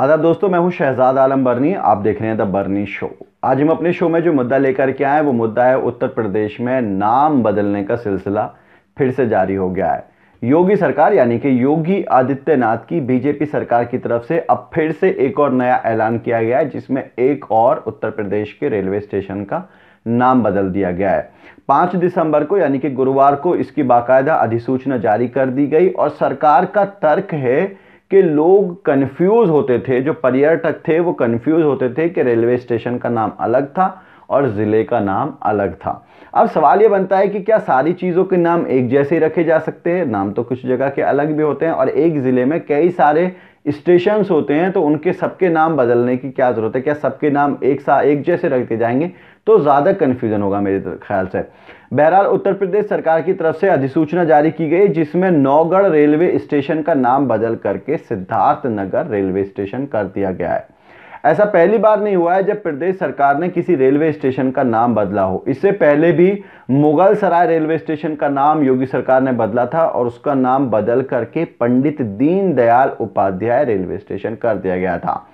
आदाब दोस्तों मैं हूं शहजाद आलम बर्नी आप देख रहे हैं द बर्नी शो आज हम अपने शो में जो मुद्दा लेकर के आए वो मुद्दा है उत्तर प्रदेश में नाम बदलने का सिलसिला फिर से जारी हो गया है योगी सरकार यानी कि योगी आदित्यनाथ की बीजेपी सरकार की तरफ से अब फिर से एक और नया ऐलान किया गया है जिसमें एक और उत्तर प्रदेश के रेलवे स्टेशन का नाम बदल दिया गया है पाँच दिसंबर को यानी कि गुरुवार को इसकी बाकायदा अधिसूचना जारी कर दी गई और सरकार का तर्क है कि लोग कंफ्यूज होते थे जो पर्यटक थे वो कंफ्यूज होते थे कि रेलवे स्टेशन का नाम अलग था और ज़िले का नाम अलग था अब सवाल ये बनता है कि क्या सारी चीज़ों के नाम एक जैसे ही रखे जा सकते हैं नाम तो कुछ जगह के अलग भी होते हैं और एक ज़िले में कई सारे स्टेशंस होते हैं तो उनके सबके नाम बदलने की क्या ज़रूरत है क्या सबके नाम एक सा एक जैसे रख दिए जाएंगे तो ज़्यादा कन्फ्यूज़न होगा मेरे तो ख्याल से बहरहाल उत्तर प्रदेश सरकार की तरफ से अधिसूचना जारी की गई जिसमें नौगढ़ रेलवे स्टेशन का नाम बदल करके सिद्धार्थ नगर रेलवे स्टेशन कर दिया गया है ऐसा पहली बार नहीं हुआ है जब प्रदेश सरकार ने किसी रेलवे स्टेशन का नाम बदला हो इससे पहले भी मुगल सराय रेलवे स्टेशन का नाम योगी सरकार ने बदला था और उसका नाम बदल करके पंडित दीनदयाल उपाध्याय रेलवे स्टेशन कर दिया गया था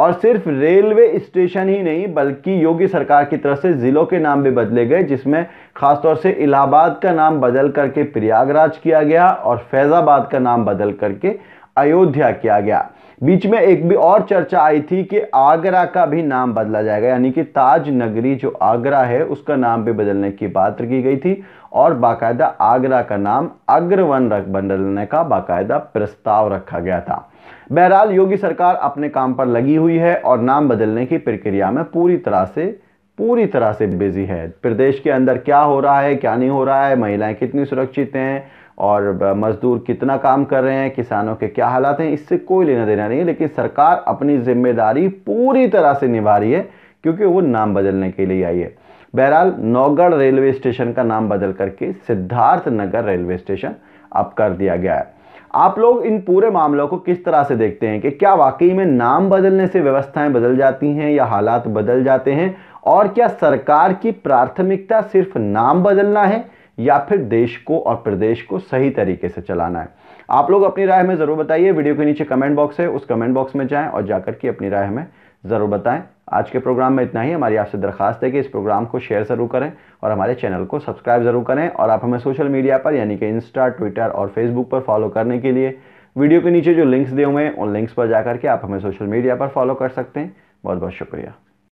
और सिर्फ रेलवे स्टेशन ही नहीं बल्कि योगी सरकार की तरफ से ज़िलों के नाम भी बदले गए जिसमें ख़ासतौर से इलाहाबाद का नाम बदल करके प्रयागराज किया गया और फैज़ाबाद का नाम बदल करके अयोध्या किया गया बीच में एक भी और चर्चा आई थी कि आगरा का भी नाम बदला जाएगा यानी कि ताज नगरी जो आगरा है उसका नाम भी बदलने की बात की गई थी और बाकायदा आगरा का नाम अग्रवन रख बदलने का बाकायदा प्रस्ताव रखा गया था बहरहाल योगी सरकार अपने काम पर लगी हुई है और नाम बदलने की प्रक्रिया में पूरी तरह से पूरी तरह से बिजी है प्रदेश के अंदर क्या हो रहा है क्या नहीं हो रहा है महिलाएं कितनी सुरक्षित हैं और मज़दूर कितना काम कर रहे हैं किसानों के क्या हालात हैं इससे कोई लेना देना नहीं है लेकिन सरकार अपनी जिम्मेदारी पूरी तरह से निभा रही है क्योंकि वो नाम बदलने के लिए आई है बहरहाल नौगढ़ रेलवे स्टेशन का नाम बदल करके सिद्धार्थ नगर रेलवे स्टेशन अब कर दिया गया है आप लोग इन पूरे मामलों को किस तरह से देखते हैं कि क्या वाकई में नाम बदलने से व्यवस्थाएं बदल जाती हैं या हालात बदल जाते हैं और क्या सरकार की प्राथमिकता सिर्फ नाम बदलना है या फिर देश को और प्रदेश को सही तरीके से चलाना है आप लोग अपनी राय हमें ज़रूर बताइए वीडियो के नीचे कमेंट बॉक्स है उस कमेंट बॉक्स में जाएं और जाकर के अपनी राय हमें ज़रूर बताएं आज के प्रोग्राम में इतना ही हमारी आपसे दरखास्त है कि इस प्रोग्राम को शेयर ज़रूर करें और हमारे चैनल को सब्सक्राइब ज़रूर करें और आप हमें सोशल मीडिया पर यानी कि इंस्टा ट्विटर और फेसबुक पर फॉलो करने के लिए वीडियो के नीचे जो लिंक्स दिए हुए हैं उन लिंक्स पर जाकर के आप हमें सोशल मीडिया पर फॉलो कर सकते हैं बहुत बहुत शुक्रिया